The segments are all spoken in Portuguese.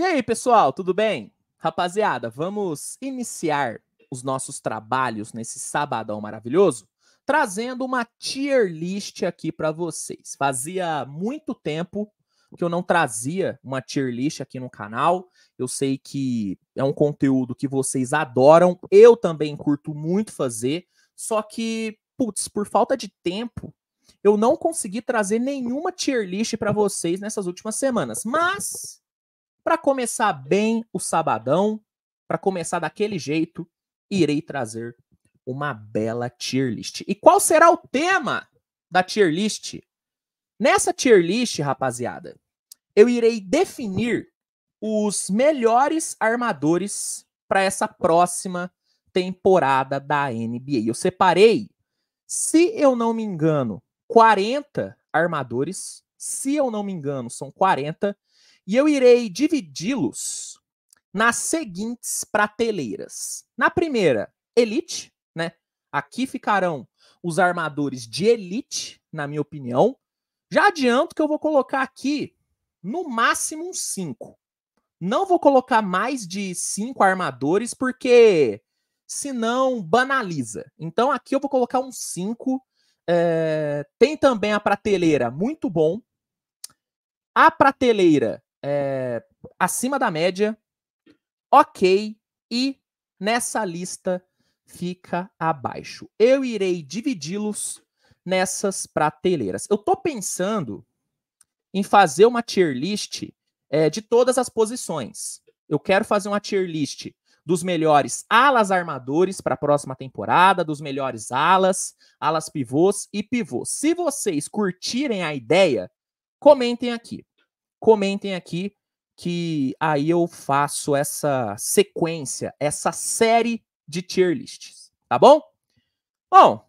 E aí, pessoal, tudo bem? Rapaziada, vamos iniciar os nossos trabalhos nesse sabadão maravilhoso, trazendo uma tier list aqui para vocês. Fazia muito tempo que eu não trazia uma tier list aqui no canal. Eu sei que é um conteúdo que vocês adoram, eu também curto muito fazer, só que, putz, por falta de tempo, eu não consegui trazer nenhuma tier list para vocês nessas últimas semanas. Mas para começar bem o sabadão, para começar daquele jeito, irei trazer uma bela tier list. E qual será o tema da tier list? Nessa tier list, rapaziada, eu irei definir os melhores armadores para essa próxima temporada da NBA. Eu separei, se eu não me engano, 40 armadores. Se eu não me engano, são 40 e eu irei dividi-los nas seguintes prateleiras. Na primeira, Elite, né? Aqui ficarão os armadores de Elite, na minha opinião. Já adianto que eu vou colocar aqui no máximo uns 5. Não vou colocar mais de 5 armadores, porque senão banaliza. Então aqui eu vou colocar uns 5. É... Tem também a prateleira muito bom. A prateleira é, acima da média, ok, e nessa lista fica abaixo. Eu irei dividi-los nessas prateleiras. Eu estou pensando em fazer uma tier list é, de todas as posições. Eu quero fazer uma tier list dos melhores alas armadores para a próxima temporada, dos melhores alas, alas pivôs e pivôs. Se vocês curtirem a ideia, comentem aqui comentem aqui que aí eu faço essa sequência, essa série de tier lists, tá bom? Bom,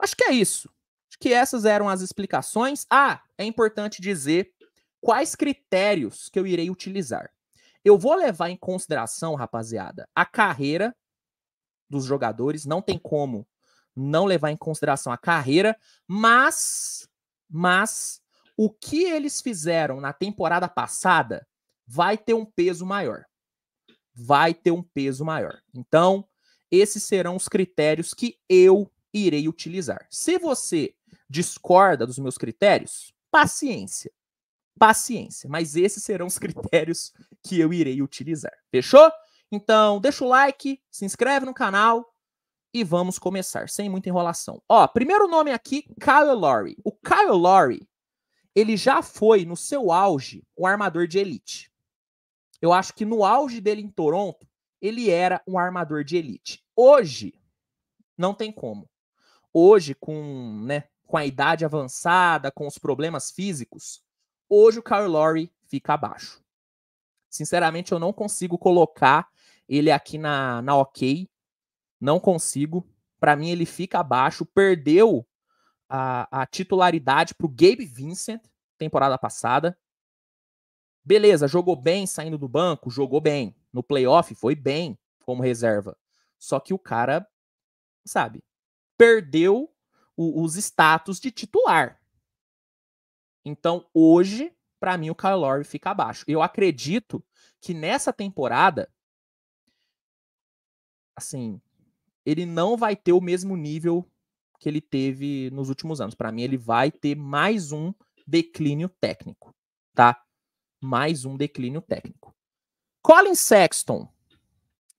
acho que é isso. Acho que essas eram as explicações. Ah, é importante dizer quais critérios que eu irei utilizar. Eu vou levar em consideração, rapaziada, a carreira dos jogadores, não tem como não levar em consideração a carreira, mas mas o que eles fizeram na temporada passada vai ter um peso maior. Vai ter um peso maior. Então, esses serão os critérios que eu irei utilizar. Se você discorda dos meus critérios, paciência. Paciência, mas esses serão os critérios que eu irei utilizar. Fechou? Então, deixa o like, se inscreve no canal e vamos começar, sem muita enrolação. Ó, primeiro nome aqui, Kyle Lowry. O Kyle Lowry ele já foi, no seu auge, um armador de elite. Eu acho que no auge dele em Toronto, ele era um armador de elite. Hoje, não tem como. Hoje, com, né, com a idade avançada, com os problemas físicos, hoje o Kyle Lowry fica abaixo. Sinceramente, eu não consigo colocar ele aqui na, na ok. Não consigo. Para mim, ele fica abaixo. Perdeu a, a titularidade para o Gabe Vincent, temporada passada. Beleza, jogou bem saindo do banco? Jogou bem. No playoff foi bem como reserva. Só que o cara, sabe, perdeu o, os status de titular. Então, hoje, para mim, o Kyle Lowry fica abaixo. Eu acredito que nessa temporada, assim, ele não vai ter o mesmo nível que ele teve nos últimos anos. Para mim, ele vai ter mais um declínio técnico, tá? Mais um declínio técnico. Colin Sexton.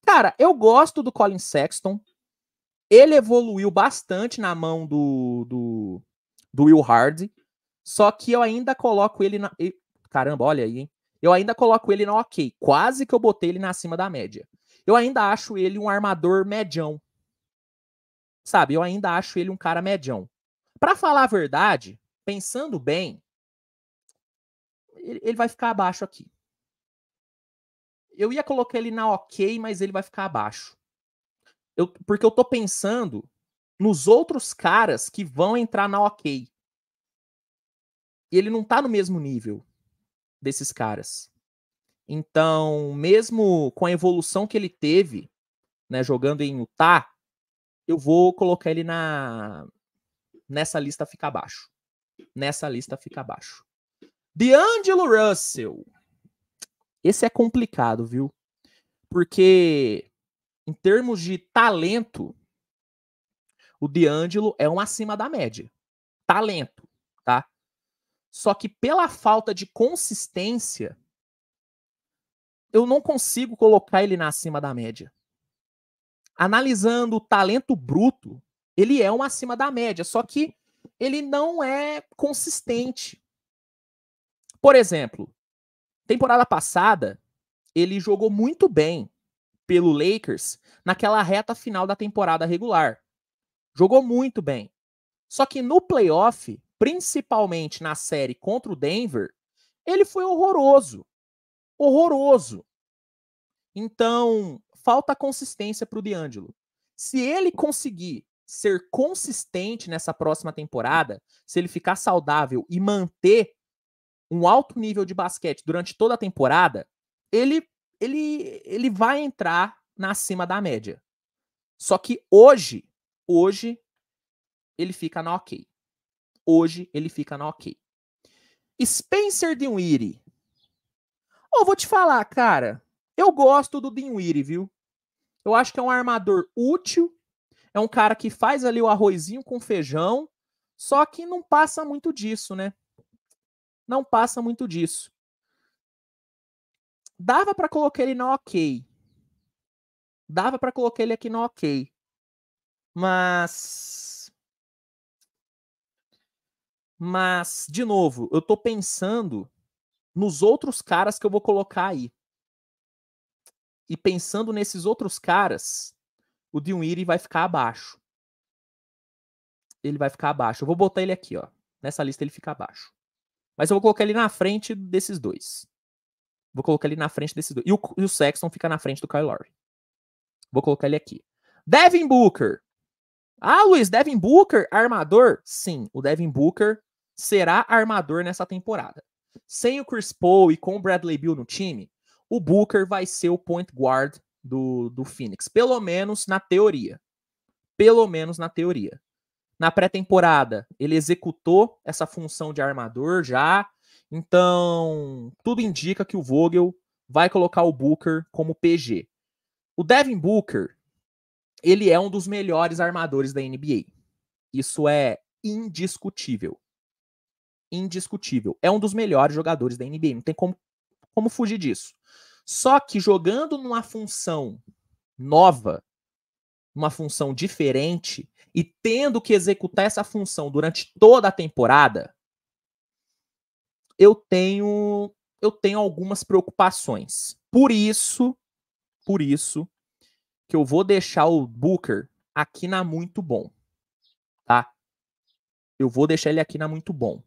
Cara, eu gosto do Colin Sexton. Ele evoluiu bastante na mão do, do, do Will Hardy. Só que eu ainda coloco ele na. Caramba, olha aí, hein? Eu ainda coloco ele na ok. Quase que eu botei ele na cima da média. Eu ainda acho ele um armador medião. Sabe, eu ainda acho ele um cara medião. Para falar a verdade, pensando bem, ele, ele vai ficar abaixo aqui. Eu ia colocar ele na ok, mas ele vai ficar abaixo. Eu, porque eu tô pensando nos outros caras que vão entrar na ok. E ele não tá no mesmo nível desses caras. Então, mesmo com a evolução que ele teve, né, jogando em Utah, eu vou colocar ele na nessa lista fica abaixo. Nessa lista fica abaixo. D'Angelo Russell. Esse é complicado, viu? Porque em termos de talento, o D'Angelo é um acima da média. Talento, tá? Só que pela falta de consistência, eu não consigo colocar ele na acima da média analisando o talento bruto, ele é um acima da média, só que ele não é consistente. Por exemplo, temporada passada, ele jogou muito bem pelo Lakers naquela reta final da temporada regular. Jogou muito bem. Só que no playoff, principalmente na série contra o Denver, ele foi horroroso. Horroroso. Então, falta consistência para o D'Angelo. Se ele conseguir ser consistente nessa próxima temporada, se ele ficar saudável e manter um alto nível de basquete durante toda a temporada, ele ele ele vai entrar na cima da média. Só que hoje, hoje ele fica na OK. Hoje ele fica na OK. Spencer Dinwiddie. Ou oh, vou te falar, cara, eu gosto do Dinwiddie, viu? Eu acho que é um armador útil, é um cara que faz ali o arrozinho com feijão, só que não passa muito disso, né? Não passa muito disso. Dava para colocar ele na OK. Dava para colocar ele aqui na OK. Mas Mas de novo, eu tô pensando nos outros caras que eu vou colocar aí e pensando nesses outros caras, o Dinwiddie vai ficar abaixo. Ele vai ficar abaixo. Eu vou botar ele aqui, ó. Nessa lista ele fica abaixo. Mas eu vou colocar ele na frente desses dois. Vou colocar ele na frente desses dois. E o, e o Sexton fica na frente do Kyle Lowry. Vou colocar ele aqui. Devin Booker. Ah, Luiz, Devin Booker, armador? Sim, o Devin Booker será armador nessa temporada. Sem o Chris Paul e com o Bradley Bill no time, o Booker vai ser o point guard do, do Phoenix. Pelo menos na teoria. Pelo menos na teoria. Na pré-temporada, ele executou essa função de armador já. Então, tudo indica que o Vogel vai colocar o Booker como PG. O Devin Booker, ele é um dos melhores armadores da NBA. Isso é indiscutível. Indiscutível. É um dos melhores jogadores da NBA. Não tem como, como fugir disso. Só que jogando numa função nova, uma função diferente, e tendo que executar essa função durante toda a temporada, eu tenho eu tenho algumas preocupações. Por isso, por isso que eu vou deixar o Booker aqui na muito bom, tá? Eu vou deixar ele aqui na muito bom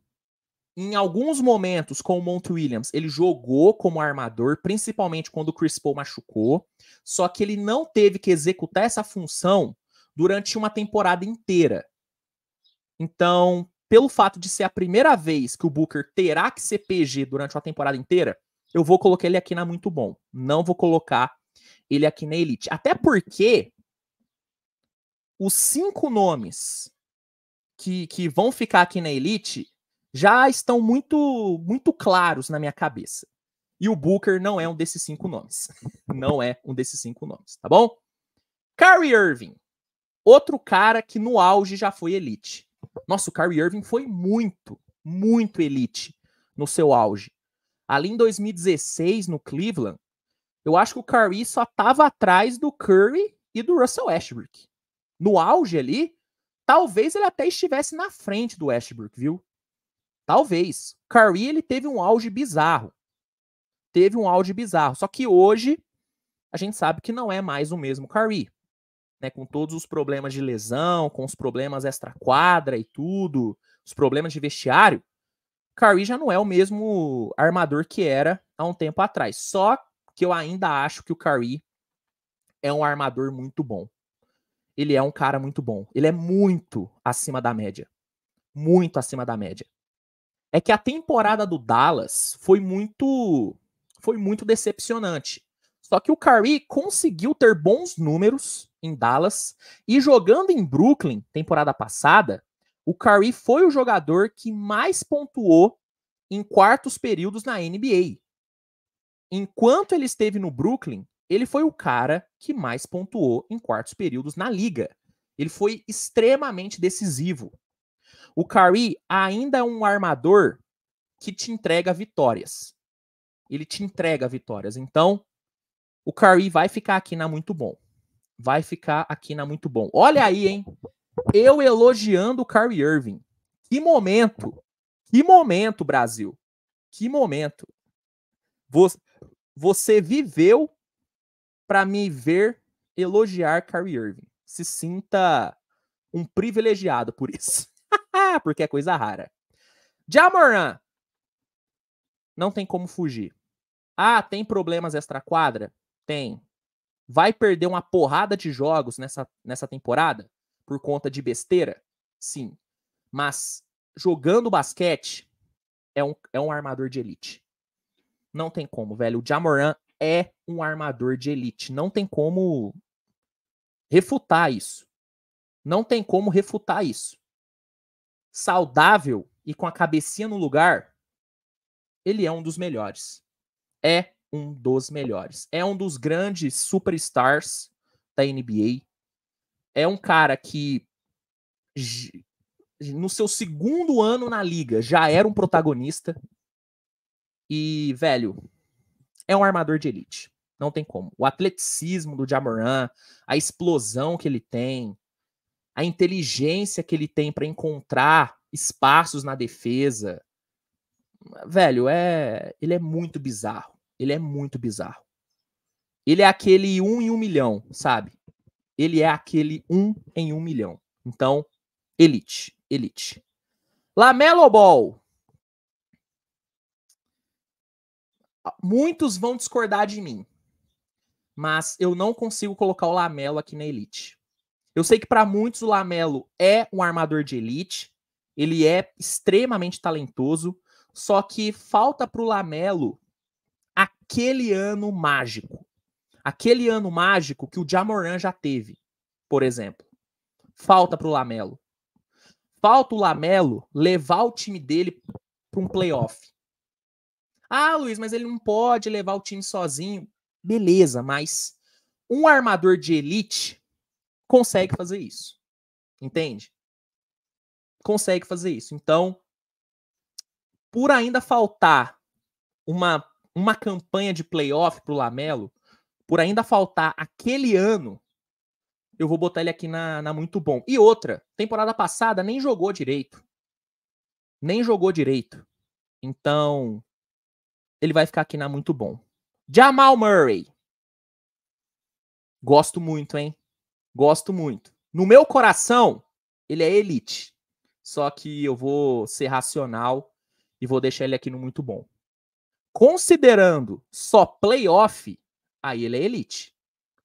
em alguns momentos com o Mont Williams, ele jogou como armador, principalmente quando o Chris Paul machucou, só que ele não teve que executar essa função durante uma temporada inteira. Então, pelo fato de ser a primeira vez que o Booker terá que ser PG durante uma temporada inteira, eu vou colocar ele aqui na muito bom. Não vou colocar ele aqui na elite. Até porque os cinco nomes que, que vão ficar aqui na elite já estão muito, muito claros na minha cabeça. E o Booker não é um desses cinco nomes. não é um desses cinco nomes, tá bom? Kyrie Irving, outro cara que no auge já foi elite. Nossa, o Kyrie Irving foi muito, muito elite no seu auge. Ali em 2016, no Cleveland, eu acho que o Kyrie só tava atrás do Curry e do Russell Westbrook. No auge ali, talvez ele até estivesse na frente do Westbrook, viu? Talvez. Curry, ele teve um auge bizarro. Teve um auge bizarro. Só que hoje, a gente sabe que não é mais o mesmo Curry. Né, com todos os problemas de lesão, com os problemas extra-quadra e tudo, os problemas de vestiário, Curry já não é o mesmo armador que era há um tempo atrás. Só que eu ainda acho que o Curry é um armador muito bom. Ele é um cara muito bom. Ele é muito acima da média. Muito acima da média é que a temporada do Dallas foi muito foi muito decepcionante. Só que o Curry conseguiu ter bons números em Dallas e jogando em Brooklyn temporada passada, o Curry foi o jogador que mais pontuou em quartos períodos na NBA. Enquanto ele esteve no Brooklyn, ele foi o cara que mais pontuou em quartos períodos na liga. Ele foi extremamente decisivo. O Curry ainda é um armador que te entrega vitórias. Ele te entrega vitórias. Então, o Curry vai ficar aqui na muito bom. Vai ficar aqui na muito bom. Olha aí, hein? Eu elogiando o Curry Irving. Que momento! Que momento, Brasil! Que momento! Você viveu para me ver elogiar Kyrie Irving. Se sinta um privilegiado por isso. porque é coisa rara. Jamoran não tem como fugir. Ah, tem problemas extra-quadra? Tem. Vai perder uma porrada de jogos nessa, nessa temporada por conta de besteira? Sim. Mas jogando basquete é um, é um armador de elite. Não tem como, velho. O Jamoran é um armador de elite. Não tem como refutar isso. Não tem como refutar isso saudável e com a cabecinha no lugar, ele é um dos melhores. É um dos melhores. É um dos grandes superstars da NBA. É um cara que no seu segundo ano na liga já era um protagonista. E, velho, é um armador de elite. Não tem como. O atleticismo do Jamoran, a explosão que ele tem, a inteligência que ele tem para encontrar espaços na defesa. Velho, é, ele é muito bizarro. Ele é muito bizarro. Ele é aquele um em um milhão, sabe? Ele é aquele um em um milhão. Então, elite, elite. Lamelo Ball. Ah, muitos vão discordar de mim, mas eu não consigo colocar o Lamelo aqui na elite. Eu sei que para muitos o Lamelo é um armador de elite, ele é extremamente talentoso, só que falta para o Lamelo aquele ano mágico. Aquele ano mágico que o Jamoran já teve, por exemplo. Falta para o Lamelo. Falta o Lamelo levar o time dele para um playoff. Ah, Luiz, mas ele não pode levar o time sozinho. Beleza, mas um armador de elite consegue fazer isso. Entende? Consegue fazer isso. Então, por ainda faltar uma, uma campanha de playoff para o Lamelo, por ainda faltar aquele ano, eu vou botar ele aqui na, na muito bom. E outra, temporada passada nem jogou direito. Nem jogou direito. Então, ele vai ficar aqui na muito bom. Jamal Murray. Gosto muito, hein? Gosto muito. No meu coração, ele é elite. Só que eu vou ser racional e vou deixar ele aqui no muito bom. Considerando só playoff, aí ele é elite.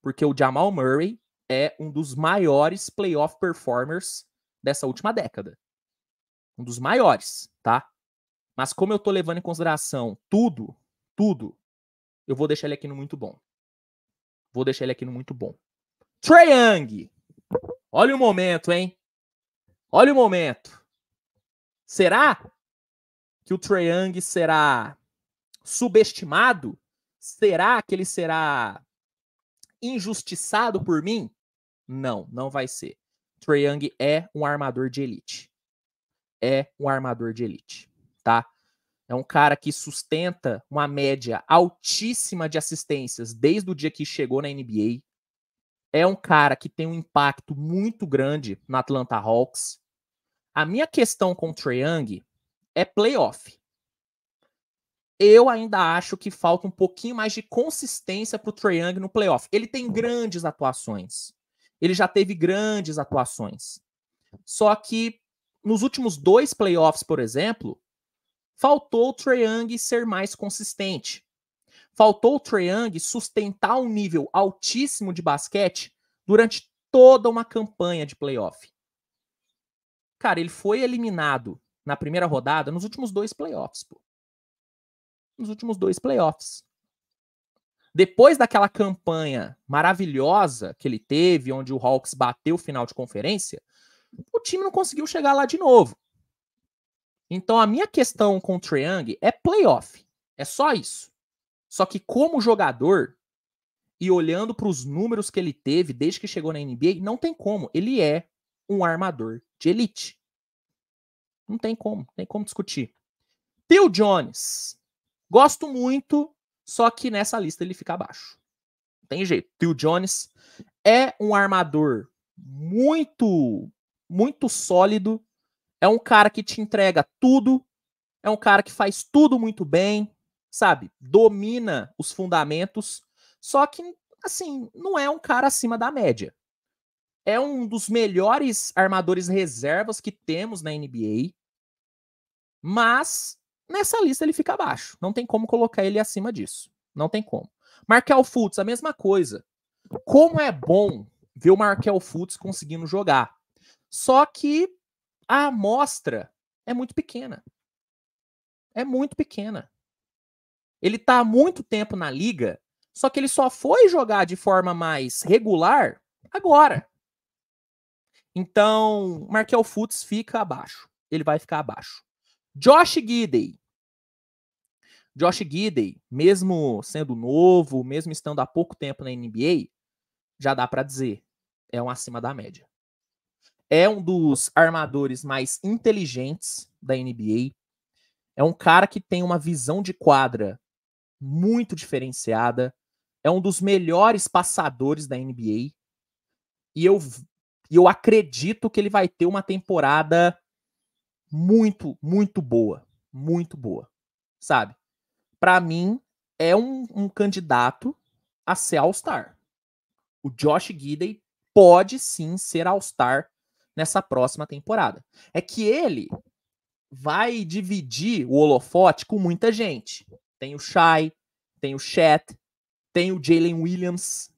Porque o Jamal Murray é um dos maiores playoff performers dessa última década. Um dos maiores, tá? Mas como eu tô levando em consideração tudo, tudo, eu vou deixar ele aqui no muito bom. Vou deixar ele aqui no muito bom. Trae Young. Olha o momento, hein? Olha o momento. Será que o Trae Young será subestimado? Será que ele será injustiçado por mim? Não, não vai ser. Trae Young é um armador de elite. É um armador de elite, tá? É um cara que sustenta uma média altíssima de assistências desde o dia que chegou na NBA é um cara que tem um impacto muito grande na Atlanta Hawks. A minha questão com o Trae Young é playoff. Eu ainda acho que falta um pouquinho mais de consistência para o Trae Young no playoff. Ele tem grandes atuações. Ele já teve grandes atuações. Só que nos últimos dois playoffs, por exemplo, faltou o Trae Young ser mais consistente. Faltou o Trae Young sustentar um nível altíssimo de basquete durante toda uma campanha de playoff. Cara, ele foi eliminado na primeira rodada nos últimos dois playoffs, pô. Nos últimos dois playoffs. Depois daquela campanha maravilhosa que ele teve, onde o Hawks bateu o final de conferência, o time não conseguiu chegar lá de novo. Então a minha questão com o Triang é playoff. É só isso. Só que como jogador e olhando para os números que ele teve desde que chegou na NBA, não tem como. Ele é um armador de elite. Não tem como, não tem como discutir. Phil Jones. Gosto muito, só que nessa lista ele fica abaixo. Não tem jeito. Phil Jones é um armador muito muito sólido. É um cara que te entrega tudo. É um cara que faz tudo muito bem sabe? Domina os fundamentos, só que, assim, não é um cara acima da média. É um dos melhores armadores reservas que temos na NBA, mas nessa lista ele fica abaixo. Não tem como colocar ele acima disso. Não tem como. Markel Fultz, a mesma coisa. Como é bom ver o Markel Fultz conseguindo jogar. Só que a amostra é muito pequena. É muito pequena. Ele está há muito tempo na liga, só que ele só foi jogar de forma mais regular agora. Então, Markel Futs fica abaixo. Ele vai ficar abaixo. Josh Gidey. Josh Gidey, mesmo sendo novo, mesmo estando há pouco tempo na NBA, já dá para dizer, é um acima da média. É um dos armadores mais inteligentes da NBA. É um cara que tem uma visão de quadra muito diferenciada. É um dos melhores passadores da NBA. E eu, eu acredito que ele vai ter uma temporada muito, muito boa. Muito boa. Sabe? Para mim, é um, um candidato a ser All-Star. O Josh Gidey pode sim ser All-Star nessa próxima temporada. É que ele vai dividir o holofote com muita gente. Tem o Shai, tem o Chet, tem o Jalen Williams,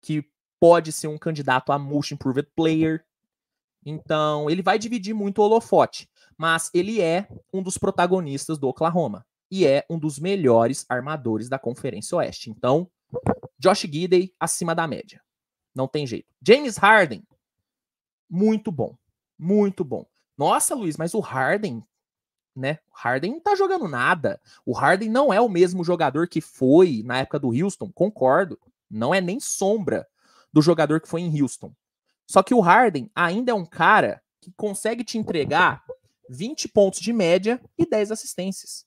que pode ser um candidato a Most Improved Player. Então, ele vai dividir muito o holofote, mas ele é um dos protagonistas do Oklahoma e é um dos melhores armadores da Conferência Oeste. Então, Josh Gidey acima da média. Não tem jeito. James Harden, muito bom. Muito bom. Nossa, Luiz, mas o Harden né? O Harden não tá jogando nada. O Harden não é o mesmo jogador que foi na época do Houston, concordo. Não é nem sombra do jogador que foi em Houston. Só que o Harden ainda é um cara que consegue te entregar 20 pontos de média e 10 assistências.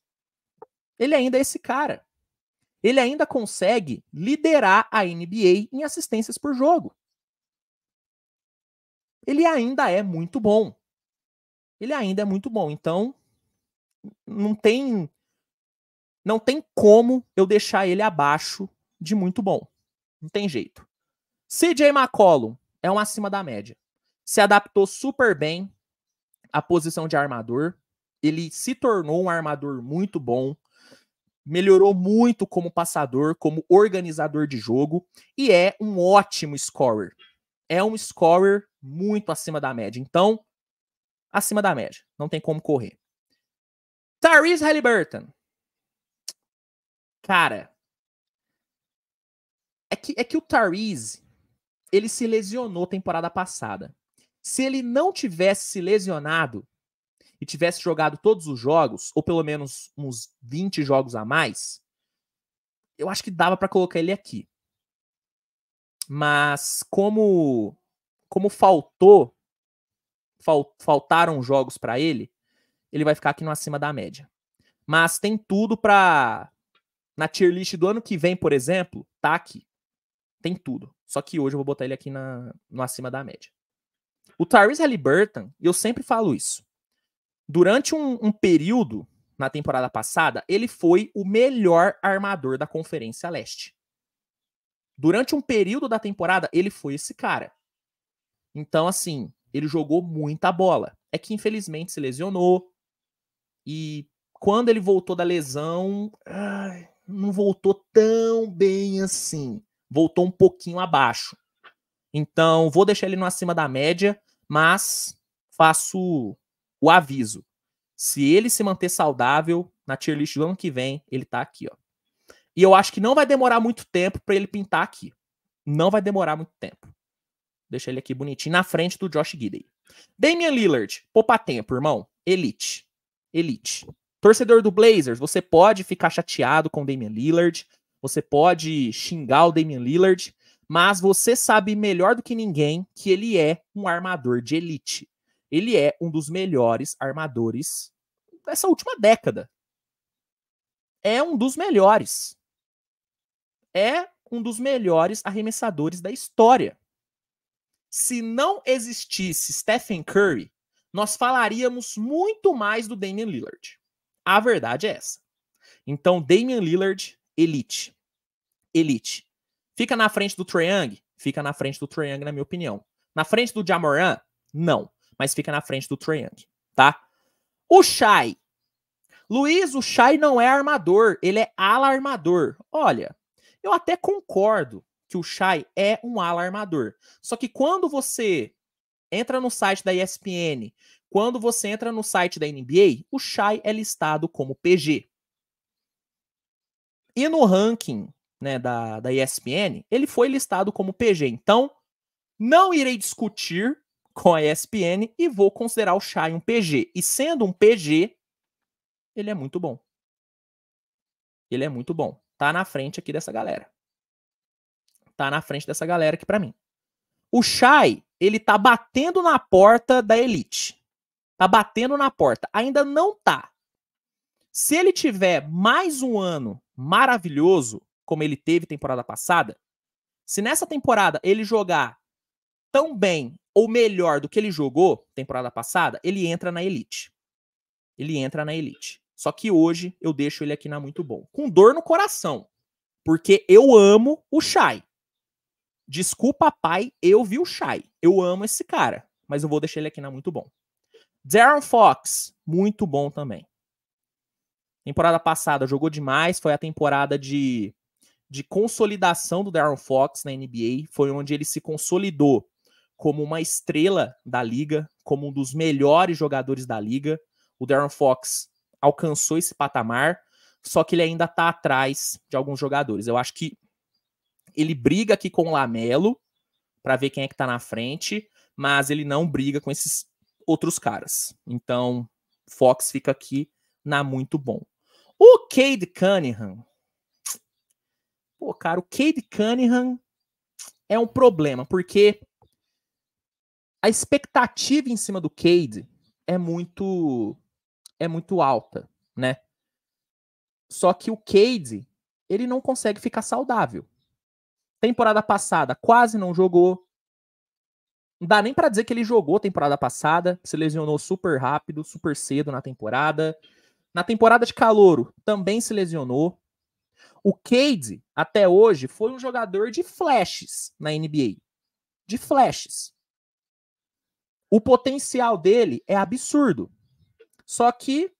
Ele ainda é esse cara. Ele ainda consegue liderar a NBA em assistências por jogo. Ele ainda é muito bom. Ele ainda é muito bom. Então, não tem não tem como eu deixar ele abaixo de muito bom. Não tem jeito. CJ McCollum é um acima da média. Se adaptou super bem à posição de armador. Ele se tornou um armador muito bom. Melhorou muito como passador, como organizador de jogo. E é um ótimo scorer. É um scorer muito acima da média. Então, acima da média. Não tem como correr. Tyrese Halliburton. Cara, é que, é que o Tyrese, ele se lesionou temporada passada. Se ele não tivesse se lesionado e tivesse jogado todos os jogos, ou pelo menos uns 20 jogos a mais, eu acho que dava para colocar ele aqui. Mas como como faltou fal, faltaram jogos para ele, ele vai ficar aqui no acima da média. Mas tem tudo para na tier list do ano que vem, por exemplo, tá aqui. Tem tudo. Só que hoje eu vou botar ele aqui na, no acima da média. O Tyrese Halliburton, e eu sempre falo isso, durante um, um período na temporada passada, ele foi o melhor armador da Conferência Leste. Durante um período da temporada, ele foi esse cara. Então, assim, ele jogou muita bola. É que infelizmente se lesionou, e quando ele voltou da lesão, ai, não voltou tão bem assim. Voltou um pouquinho abaixo. Então, vou deixar ele no acima da média, mas faço o aviso. Se ele se manter saudável na tier list do ano que vem, ele tá aqui, ó. E eu acho que não vai demorar muito tempo para ele pintar aqui. Não vai demorar muito tempo. Deixa ele aqui bonitinho na frente do Josh Gidey. Damian Lillard, poupa tempo, irmão. Elite elite. Torcedor do Blazers, você pode ficar chateado com o Damian Lillard, você pode xingar o Damian Lillard, mas você sabe melhor do que ninguém que ele é um armador de elite. Ele é um dos melhores armadores dessa última década. É um dos melhores. É um dos melhores arremessadores da história. Se não existisse Stephen Curry, nós falaríamos muito mais do Damian Lillard. A verdade é essa. Então, Damian Lillard, elite. Elite. Fica na frente do Trae Young? Fica na frente do Trae Young, na minha opinião. Na frente do Jamoran? Não. Mas fica na frente do Trae Young, tá? O Shai. Luiz, o Shai não é armador, ele é ala armador. Olha, eu até concordo que o Shai é um ala armador. Só que quando você Entra no site da ESPN. Quando você entra no site da NBA, o Shai é listado como PG. E no ranking né, da, da ESPN, ele foi listado como PG. Então, não irei discutir com a ESPN e vou considerar o Shai um PG. E sendo um PG, ele é muito bom. Ele é muito bom. Tá na frente aqui dessa galera. Tá na frente dessa galera aqui para mim. O Shai ele tá batendo na porta da elite. Tá batendo na porta. Ainda não tá. Se ele tiver mais um ano maravilhoso, como ele teve temporada passada, se nessa temporada ele jogar tão bem ou melhor do que ele jogou temporada passada, ele entra na elite. Ele entra na elite. Só que hoje eu deixo ele aqui na muito bom. Com dor no coração. Porque eu amo o Shai. Desculpa, pai, eu vi o Shai. Eu amo esse cara, mas eu vou deixar ele aqui na muito bom. Darren Fox, muito bom também. Temporada passada jogou demais, foi a temporada de, de consolidação do Darren Fox na NBA, foi onde ele se consolidou como uma estrela da liga, como um dos melhores jogadores da liga. O Darren Fox alcançou esse patamar, só que ele ainda está atrás de alguns jogadores. Eu acho que ele briga aqui com o Lamelo para ver quem é que tá na frente, mas ele não briga com esses outros caras. Então, Fox fica aqui na muito bom. O Cade Cunningham. Pô, cara, o Cade Cunningham é um problema, porque a expectativa em cima do Cade é muito é muito alta, né? Só que o Cade, ele não consegue ficar saudável. Temporada passada quase não jogou. Não dá nem para dizer que ele jogou temporada passada, se lesionou super rápido, super cedo na temporada. Na temporada de calouro também se lesionou. O Cade, até hoje, foi um jogador de flashes na NBA. De flashes. O potencial dele é absurdo. Só que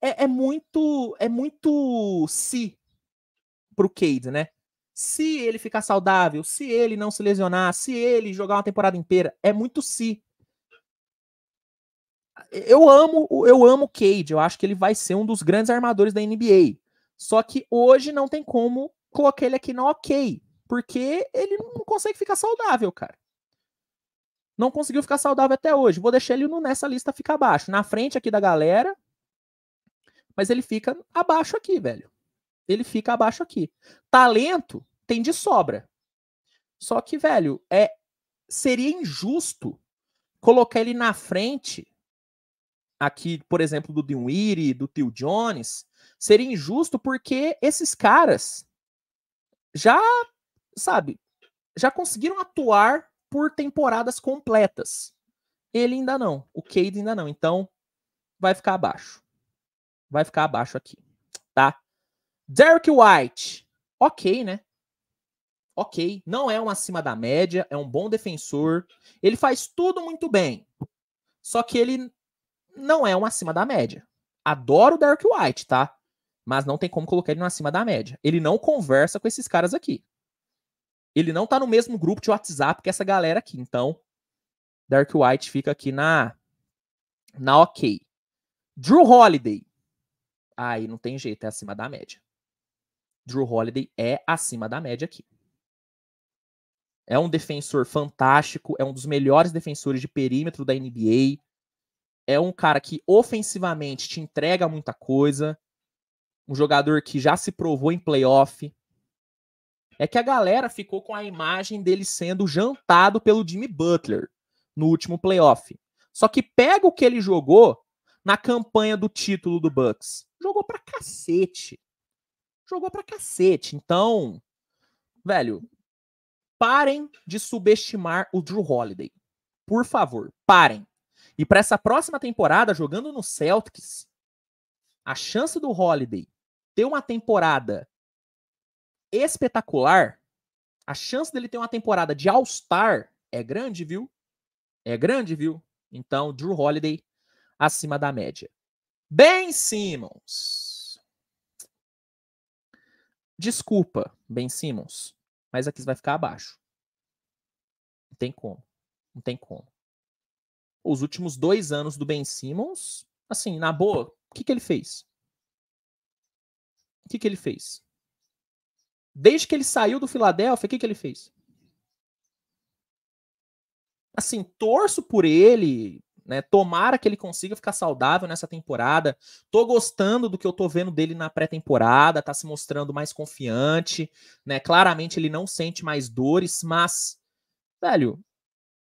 é, é muito é muito se si pro Cade, né? Se ele ficar saudável, se ele não se lesionar, se ele jogar uma temporada inteira, é muito se. Eu amo, eu amo o Cade, eu acho que ele vai ser um dos grandes armadores da NBA. Só que hoje não tem como colocar ele aqui no OK, porque ele não consegue ficar saudável, cara. Não conseguiu ficar saudável até hoje. Vou deixar ele nessa lista ficar abaixo, na frente aqui da galera, mas ele fica abaixo aqui, velho ele fica abaixo aqui. Talento tem de sobra. Só que, velho, é seria injusto colocar ele na frente aqui, por exemplo, do Dinwiddie, do Tio Jones, seria injusto porque esses caras já, sabe, já conseguiram atuar por temporadas completas. Ele ainda não, o Cade ainda não. Então, vai ficar abaixo. Vai ficar abaixo aqui, tá? Derek White, ok, né? Ok, não é um acima da média, é um bom defensor. Ele faz tudo muito bem. Só que ele não é um acima da média. Adoro o Derek White, tá? Mas não tem como colocar ele no acima da média. Ele não conversa com esses caras aqui. Ele não tá no mesmo grupo de WhatsApp que essa galera aqui. Então, Derek White fica aqui na na ok. Drew Holiday. Aí não tem jeito, é acima da média. Drew Holiday é acima da média aqui. É um defensor fantástico, é um dos melhores defensores de perímetro da NBA. É um cara que ofensivamente te entrega muita coisa. Um jogador que já se provou em playoff. É que a galera ficou com a imagem dele sendo jantado pelo Jimmy Butler no último playoff. Só que pega o que ele jogou na campanha do título do Bucks. Jogou pra cacete jogou pra cacete. Então, velho, parem de subestimar o Drew Holiday. Por favor, parem. E para essa próxima temporada, jogando no Celtics, a chance do Holiday ter uma temporada espetacular, a chance dele ter uma temporada de All-Star é grande, viu? É grande, viu? Então, Drew Holiday acima da média. Ben Simmons. Desculpa, Ben Simmons, mas aqui vai ficar abaixo. Não tem como. Não tem como. Os últimos dois anos do Ben Simmons, assim, na boa, o que, que ele fez? O que, que ele fez? Desde que ele saiu do Filadélfia, o que, que ele fez? Assim, torço por ele, né? Tomara que ele consiga ficar saudável nessa temporada. Tô gostando do que eu tô vendo dele na pré-temporada, tá se mostrando mais confiante, né? Claramente ele não sente mais dores, mas velho,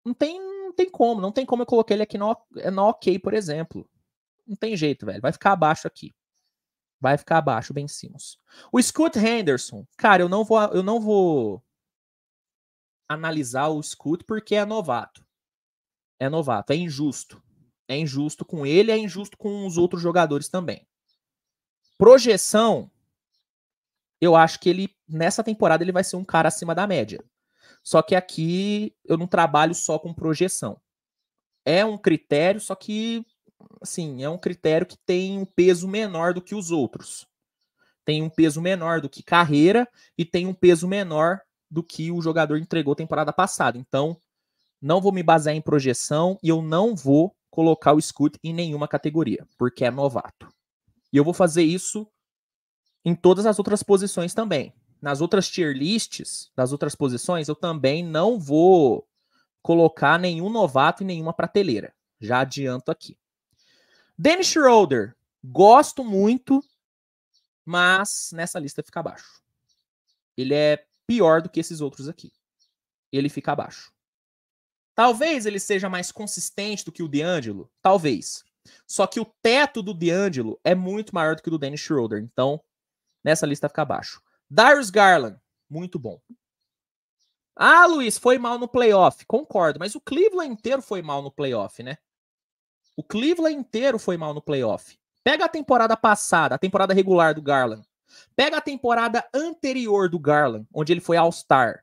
não tem, não tem como, não tem como eu coloquei ele aqui no, no OK, por exemplo. Não tem jeito, velho, vai ficar abaixo aqui. Vai ficar abaixo, Ben Simons. O Scott Henderson, cara, eu não vou eu não vou analisar o Scoot porque é novato é novato. É injusto. É injusto com ele, é injusto com os outros jogadores também. Projeção, eu acho que ele, nessa temporada, ele vai ser um cara acima da média. Só que aqui eu não trabalho só com projeção. É um critério, só que, assim, é um critério que tem um peso menor do que os outros. Tem um peso menor do que carreira e tem um peso menor do que o jogador entregou temporada passada. Então, não vou me basear em projeção e eu não vou colocar o Scoot em nenhuma categoria, porque é novato. E eu vou fazer isso em todas as outras posições também. Nas outras tier lists, das outras posições, eu também não vou colocar nenhum novato em nenhuma prateleira. Já adianto aqui. Dennis Schroeder, gosto muito, mas nessa lista fica abaixo. Ele é pior do que esses outros aqui. Ele fica abaixo. Talvez ele seja mais consistente do que o DeAngelo, talvez. Só que o teto do DeAngelo é muito maior do que o do Dennis Schroeder, então nessa lista fica abaixo. Darius Garland, muito bom. Ah, Luiz, foi mal no playoff. Concordo, mas o Cleveland inteiro foi mal no playoff, né? O Cleveland inteiro foi mal no playoff. Pega a temporada passada, a temporada regular do Garland. Pega a temporada anterior do Garland, onde ele foi All-Star.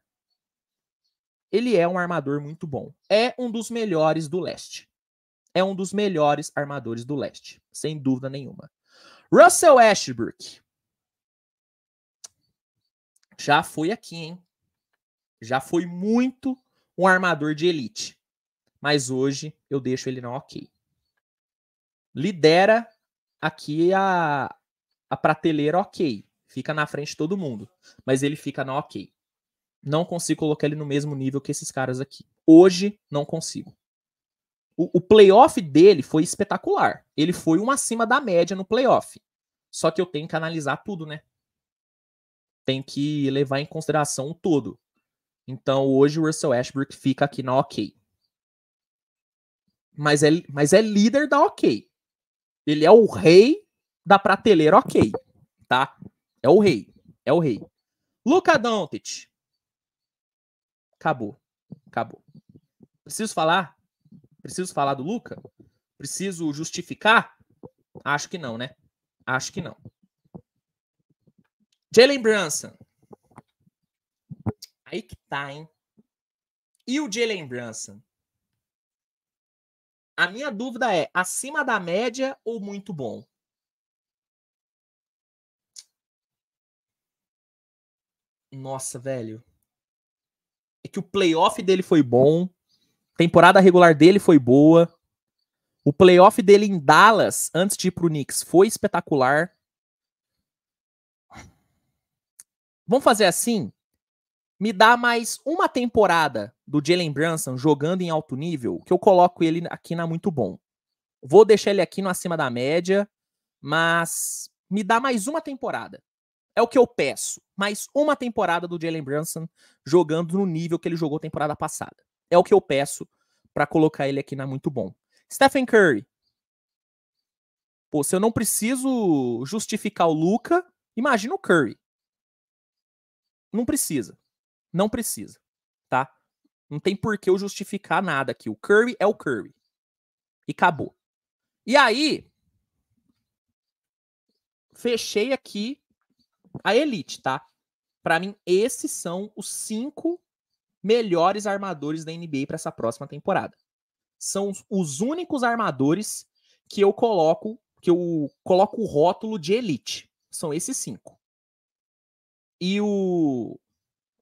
Ele é um armador muito bom. É um dos melhores do leste. É um dos melhores armadores do leste, sem dúvida nenhuma. Russell Ashbrook. Já foi aqui, hein? Já foi muito um armador de elite. Mas hoje eu deixo ele não ok. Lidera aqui a, a prateleira ok. Fica na frente de todo mundo. Mas ele fica na ok não consigo colocar ele no mesmo nível que esses caras aqui. Hoje, não consigo. O, o playoff dele foi espetacular. Ele foi um acima da média no playoff. Só que eu tenho que analisar tudo, né? Tem que levar em consideração o todo. Então, hoje o Russell Ashbrook fica aqui na OK. Mas é, mas é líder da OK. Ele é o rei da prateleira OK, tá? É o rei. É o rei. Luca Doncic, Acabou. Acabou. Preciso falar? Preciso falar do Luca? Preciso justificar? Acho que não, né? Acho que não. Jalen Brunson. Aí que tá, hein? E o Jalen Brunson? A minha dúvida é: acima da média ou muito bom? Nossa, velho é que o playoff dele foi bom, temporada regular dele foi boa, o playoff dele em Dallas, antes de ir pro Knicks, foi espetacular. Vamos fazer assim? Me dá mais uma temporada do Jalen Brunson jogando em alto nível, que eu coloco ele aqui na muito bom. Vou deixar ele aqui no acima da média, mas me dá mais uma temporada é o que eu peço. Mais uma temporada do Jalen Brunson jogando no nível que ele jogou temporada passada. É o que eu peço para colocar ele aqui na muito bom. Stephen Curry. Pô, se eu não preciso justificar o Luca, imagina o Curry. Não precisa. Não precisa, tá? Não tem por que eu justificar nada aqui. O Curry é o Curry. E acabou. E aí, fechei aqui a elite, tá? Para mim, esses são os cinco melhores armadores da NBA para essa próxima temporada. São os únicos armadores que eu coloco, que eu coloco o rótulo de elite. São esses cinco. E o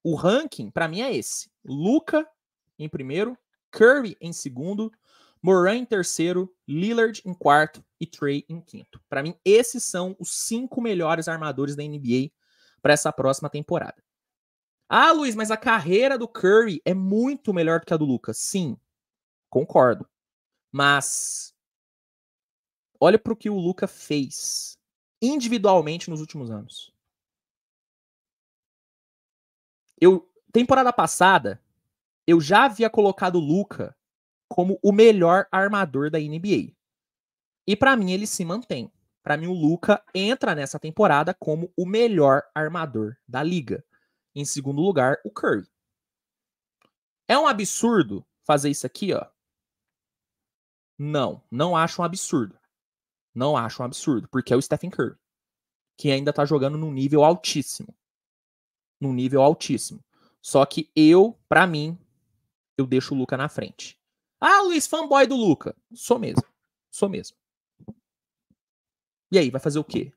o ranking para mim é esse: Luca em primeiro, Curry em segundo, Moran em terceiro, Lillard em quarto e Trey em quinto. Para mim, esses são os cinco melhores armadores da NBA para essa próxima temporada. Ah, Luiz, mas a carreira do Curry é muito melhor do que a do Lucas. Sim, concordo. Mas olha para o que o Lucas fez individualmente nos últimos anos. Eu temporada passada eu já havia colocado o Luca como o melhor armador da NBA. E para mim ele se mantém. Para mim o Luca entra nessa temporada como o melhor armador da liga. Em segundo lugar, o Curry. É um absurdo fazer isso aqui, ó. Não, não acho um absurdo. Não acho um absurdo, porque é o Stephen Curry, que ainda tá jogando num nível altíssimo. Num nível altíssimo. Só que eu, para mim, eu deixo o Luca na frente. Ah, Luiz, fanboy do Luca. Sou mesmo. Sou mesmo. E aí, vai fazer o quê?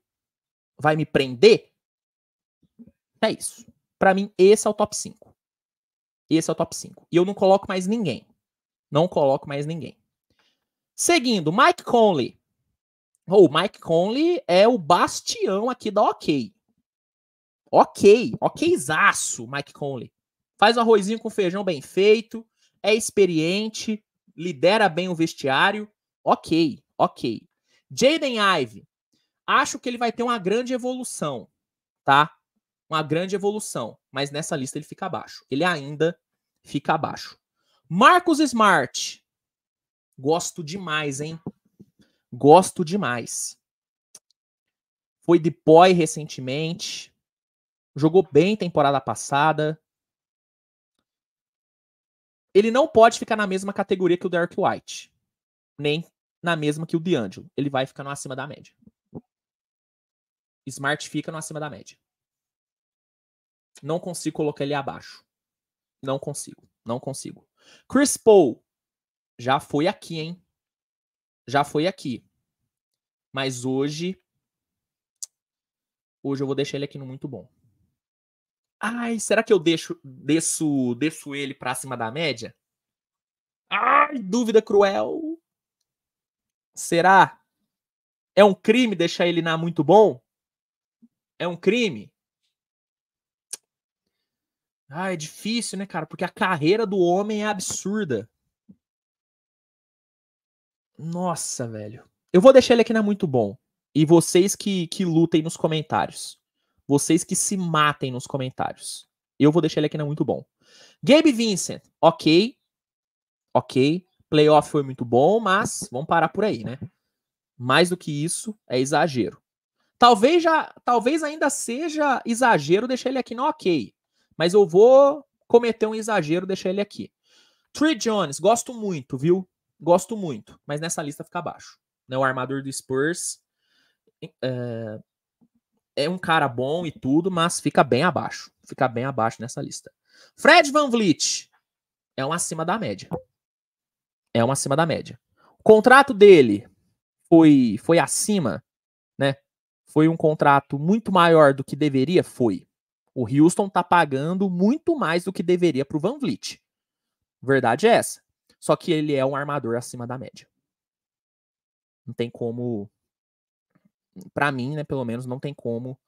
Vai me prender? É isso. Para mim, esse é o top 5. Esse é o top 5. E eu não coloco mais ninguém. Não coloco mais ninguém. Seguindo, Mike Conley. O oh, Mike Conley é o bastião aqui da OK. Ok, okzaço, Mike Conley. Faz um arrozinho com feijão bem feito, é experiente, lidera bem o vestiário. Ok, ok. Jaden Ive, acho que ele vai ter uma grande evolução, tá? Uma grande evolução, mas nessa lista ele fica abaixo. Ele ainda fica abaixo. Marcos Smart, gosto demais, hein? Gosto demais. Foi deploy recentemente, jogou bem temporada passada, ele não pode ficar na mesma categoria que o Derek White, nem na mesma que o DeAngelo. Ele vai ficar no acima da média. Smart fica no acima da média. Não consigo colocar ele abaixo. Não consigo. Não consigo. Chris Paul já foi aqui, hein? Já foi aqui. Mas hoje hoje eu vou deixar ele aqui no muito bom. Ai, será que eu deixo, desço, desço ele pra cima da média? Ai, dúvida cruel. Será? É um crime deixar ele na muito bom? É um crime? Ah, é difícil, né, cara? Porque a carreira do homem é absurda. Nossa, velho. Eu vou deixar ele aqui na muito bom. E vocês que, que lutem nos comentários. Vocês que se matem nos comentários. Eu vou deixar ele aqui não é muito bom. Gabe Vincent, ok. Ok. Playoff foi muito bom, mas vamos parar por aí, né? Mais do que isso é exagero. Talvez já, talvez ainda seja exagero deixar ele aqui no ok, mas eu vou cometer um exagero deixar ele aqui. Trey Jones, gosto muito, viu? Gosto muito, mas nessa lista fica abaixo. Né? O armador do Spurs. Eh, é um cara bom e tudo, mas fica bem abaixo. Fica bem abaixo nessa lista. Fred Van Vliet é um acima da média. É um acima da média. O contrato dele foi, foi acima, né? Foi um contrato muito maior do que deveria, foi. O Houston tá pagando muito mais do que deveria pro Van Vliet. Verdade é essa. Só que ele é um armador acima da média. Não tem como para mim, né, pelo menos, não tem como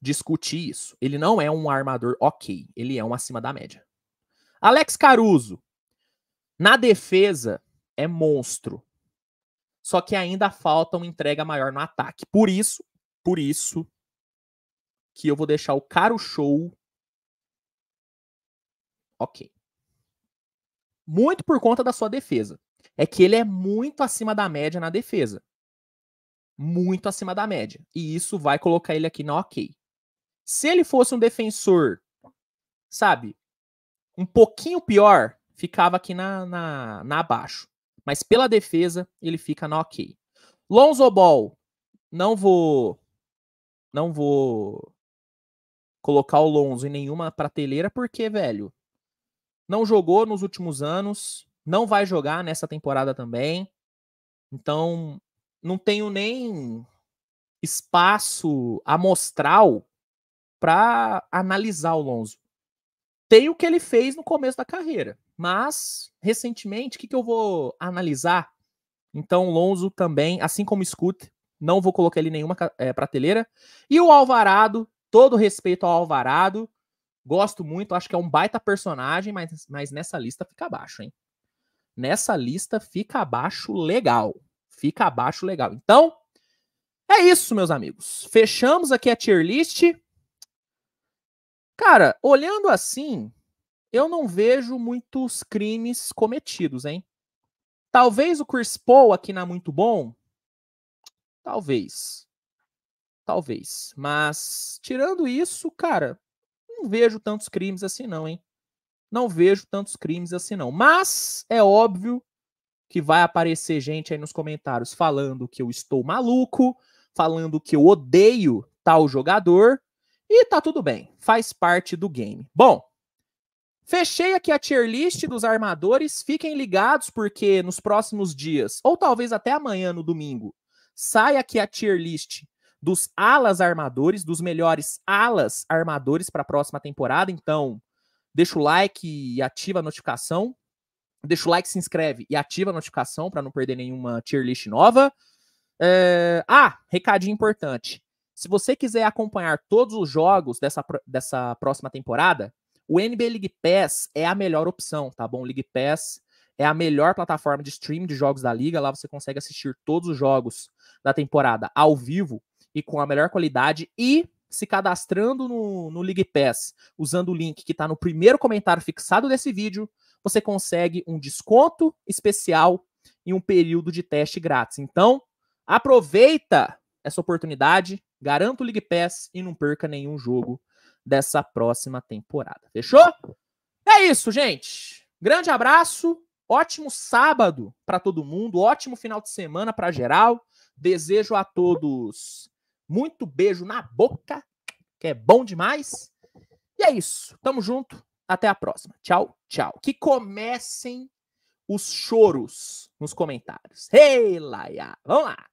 discutir isso. Ele não é um armador ok, ele é um acima da média. Alex Caruso, na defesa, é monstro. Só que ainda falta uma entrega maior no ataque. Por isso, por isso, que eu vou deixar o Caro Show ok. Muito por conta da sua defesa. É que ele é muito acima da média na defesa muito acima da média. E isso vai colocar ele aqui na ok. Se ele fosse um defensor, sabe, um pouquinho pior, ficava aqui na, na, na abaixo. Mas pela defesa, ele fica na ok. Lonzo Ball, não vou. Não vou colocar o Lonzo em nenhuma prateleira, porque, velho, não jogou nos últimos anos, não vai jogar nessa temporada também. Então, não tenho nem espaço amostral para analisar o Lonzo. Tem o que ele fez no começo da carreira, mas recentemente, o que, que eu vou analisar? Então, Lonzo também, assim como Scoot, não vou colocar ele em nenhuma é, prateleira. E o Alvarado, todo respeito ao Alvarado, gosto muito, acho que é um baita personagem, mas, mas nessa lista fica abaixo, hein? Nessa lista fica abaixo legal. Fica abaixo legal. Então, é isso, meus amigos. Fechamos aqui a tier list. Cara, olhando assim, eu não vejo muitos crimes cometidos, hein? Talvez o Chris Paul aqui é Muito Bom. Talvez. Talvez. Mas, tirando isso, cara, não vejo tantos crimes assim, não, hein? Não vejo tantos crimes assim, não. Mas é óbvio que vai aparecer gente aí nos comentários falando que eu estou maluco, falando que eu odeio tal jogador, e tá tudo bem, faz parte do game. Bom, fechei aqui a tier list dos armadores, fiquem ligados porque nos próximos dias, ou talvez até amanhã no domingo, sai aqui a tier list dos alas armadores, dos melhores alas armadores para a próxima temporada. Então, deixa o like e ativa a notificação Deixa o like, se inscreve e ativa a notificação para não perder nenhuma tier list nova. É... Ah, recadinho importante. Se você quiser acompanhar todos os jogos dessa, dessa próxima temporada, o NBA League Pass é a melhor opção, tá bom? O League Pass é a melhor plataforma de stream de jogos da liga. Lá você consegue assistir todos os jogos da temporada ao vivo e com a melhor qualidade. E se cadastrando no, no League Pass usando o link que está no primeiro comentário fixado desse vídeo, você consegue um desconto especial e um período de teste grátis. Então, aproveita essa oportunidade, garanta o League Pass e não perca nenhum jogo dessa próxima temporada. Fechou? É isso, gente. Grande abraço, ótimo sábado para todo mundo, ótimo final de semana para geral. Desejo a todos muito beijo na boca, que é bom demais. E é isso. Tamo junto. Até a próxima. Tchau, tchau. Que comecem os choros nos comentários. Ei, hey, Laia! Vamos lá!